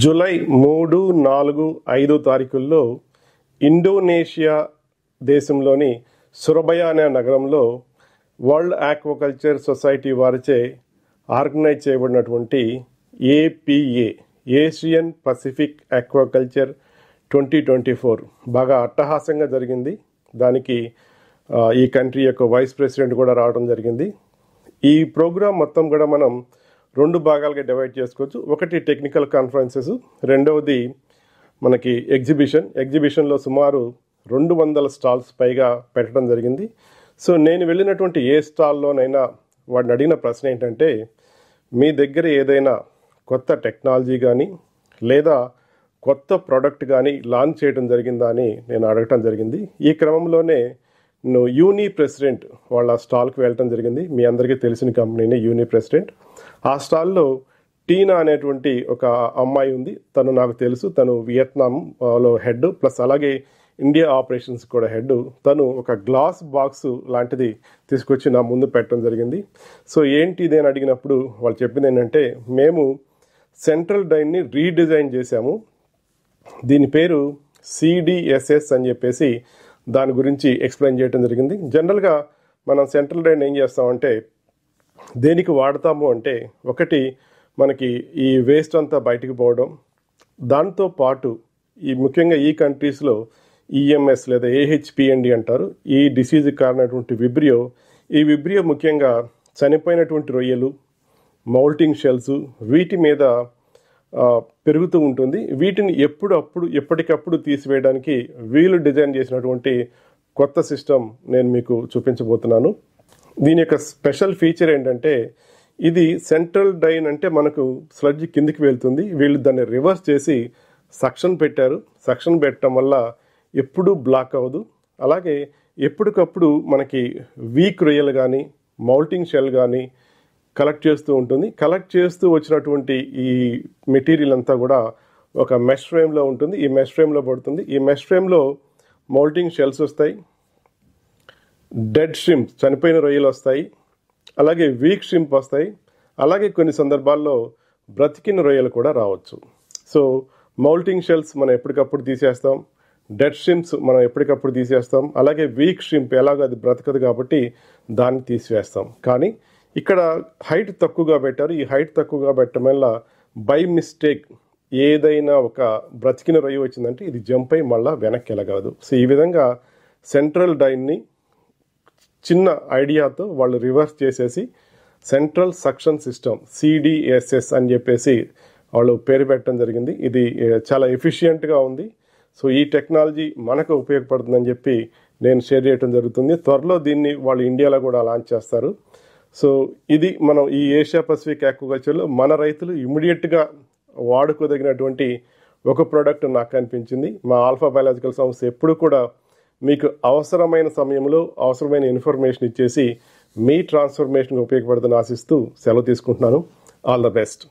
July మూడు నాలుగు ఐదు తారీఖుల్లో ఇండోనేషియా దేశంలోని సురబయ అనే నగరంలో వరల్డ్ ఆక్వాకల్చర్ సొసైటీ వారిచే ఆర్గనైజ్ చేయబడినటువంటి APA Asian Pacific aquaculture twenty twenty four బాగా అట్టహాసంగా జరిగింది దానికి ఈ కంట్రీ యొక్క వైస్ ప్రెసిడెంట్ కూడా రావడం జరిగింది ఈ ప్రోగ్రాం మొత్తం కూడా మనం రెండు భాగాలుగా డివైడ్ చేసుకోవచ్చు ఒకటి టెక్నికల్ కాన్ఫరెన్సెస్ రెండవది మనకి ఎగ్జిబిషన్ ఎగ్జిబిషన్లో సుమారు రెండు వందల స్టాల్స్ పైగా పెట్టడం జరిగింది సో నేను వెళ్ళినటువంటి ఏ స్టాల్లోనైనా వాడిని అడిగిన ప్రశ్న ఏంటంటే మీ దగ్గర ఏదైనా కొత్త టెక్నాలజీ కానీ లేదా కొత్త ప్రోడక్ట్ కానీ లాంచ్ చేయడం జరిగిందా అని నేను అడగటం జరిగింది ఈ క్రమంలోనే నేను యూని ప్రెసిడెంట్ వాళ్ళ స్టాల్కి వెళ్ళటం జరిగింది మీ అందరికీ తెలిసిన కంపెనీని యూని ప్రెసిడెంట్ ఆ స్టాల్లో టీనా అనేటువంటి ఒక అమ్మాయి ఉంది తను నాకు తెలుసు తను వియత్నాంలో హెడ్ ప్లస్ అలాగే ఇండియా ఆపరేషన్స్ కూడా హెడ్ తను ఒక గ్లాస్ బాక్స్ లాంటిది తీసుకొచ్చి నా ముందు పెట్టడం జరిగింది సో ఏంటి ఇది అని అడిగినప్పుడు వాళ్ళు చెప్పింది ఏంటంటే మేము సెంట్రల్ డైన్ని రీడిజైన్ చేశాము దీని పేరు సిడిఎస్ఎస్ అని చెప్పేసి దాని గురించి ఎక్స్ప్లెయిన్ చేయడం జరిగింది జనరల్గా మనం సెంట్రల్ డైన్ ఏం చేస్తామంటే దేనికి వాడతాము అంటే ఒకటి మనకి ఈ వేస్ట్ అంతా బయటికి పోవడం దాంతో పాటు ఈ ముఖ్యంగా ఈ కంట్రీస్లో ఈఎంఎస్ e లేదా ఏహెచ్పిఎండి అంటారు ఈ డిసీజ్ కారణమైనటువంటి విబ్రియో ఈ విబ్రియో ముఖ్యంగా చనిపోయినటువంటి రొయ్యలు మౌల్టింగ్ షెల్స్ వీటి మీద పెరుగుతూ ఉంటుంది వీటిని ఎప్పుడప్పుడు ఎప్పటికప్పుడు తీసివేయడానికి వీలు డిజైన్ చేసినటువంటి కొత్త సిస్టమ్ నేను మీకు చూపించబోతున్నాను దీని యొక్క స్పెషల్ ఫీచర్ ఏంటంటే ఇది సెంట్రల్ డ్రైన్ అంటే మనకు స్లడ్జ్ కిందికి వెళ్తుంది వీళ్ళు దాన్ని రివర్స్ చేసి సక్షన్ పెట్టారు సక్షన్ పెట్టడం వల్ల ఎప్పుడూ బ్లాక్ అవ్వదు అలాగే ఎప్పటికప్పుడు మనకి వీక్ రొయ్యల్ కానీ మౌల్టింగ్ షెల్ కానీ కలెక్ట్ చేస్తూ ఉంటుంది కలెక్ట్ చేస్తూ వచ్చినటువంటి ఈ మెటీరియల్ అంతా కూడా ఒక మెష్ ఫ్రేమ్లో ఉంటుంది ఈ మెష్ ఫ్రేమ్లో పడుతుంది ఈ మెష్ ఫ్రేమ్లో మౌల్టింగ్ షెల్స్ వస్తాయి డెడ్ షింప్ చనిపోయిన రొయ్యలు వస్తాయి అలాగే వీక్ షింప్ వస్తాయి అలాగే కొన్ని సందర్భాల్లో బ్రతికిన రొయ్యలు కూడా రావచ్చు సో మౌల్టింగ్ షెల్స్ మనం ఎప్పటికప్పుడు తీసేస్తాం డెడ్ షింప్స్ మనం ఎప్పటికప్పుడు తీసేస్తాం అలాగే వీక్ షింప్ ఎలాగో అది బ్రతకదు కాబట్టి దాన్ని తీసివేస్తాం కానీ ఇక్కడ హైట్ తక్కువగా పెట్టారు ఈ హైట్ తక్కువగా పెట్టడం వల్ల బై మిస్టేక్ ఏదైనా ఒక బ్రతికిన రొయ్య వచ్చిందంటే ఇది జంప్ అయి మళ్ళీ వెనక్కి వెళ్ళగలదు సో ఈ విధంగా సెంట్రల్ డైన్ని చిన్న ఐడియాతో వాళ్ళు రివర్స్ చేసేసి సెంట్రల్ సక్షన్ సిస్టమ్ సిడిఎస్ఎస్ అని చెప్పేసి వాళ్ళు పేరు పెట్టడం జరిగింది ఇది చాలా ఎఫిషియెంట్గా ఉంది సో ఈ టెక్నాలజీ మనకు ఉపయోగపడుతుందని చెప్పి నేను షేర్ చేయడం జరుగుతుంది త్వరలో దీన్ని వాళ్ళు ఇండియాలో కూడా లాంచ్ చేస్తారు సో ఇది మనం ఈ ఏషియా పసిఫిక్ ఆక్వాకల్చర్లో మన రైతులు ఇమీడియట్గా వాడుకోదగినటువంటి ఒక ప్రోడక్ట్ నాకు అనిపించింది మా ఆల్ఫా బయాలజికల్ సంస్థ ఎప్పుడు కూడా మీకు అవసరమైన సమయంలో అవసరమైన ఇన్ఫర్మేషన్ ఇచ్చేసి మీ ట్రాన్స్ఫర్మేషన్ ఉపయోగపడుతుంది ఆశిస్తూ సెలవు తీసుకుంటున్నాను ఆల్ ద బెస్ట్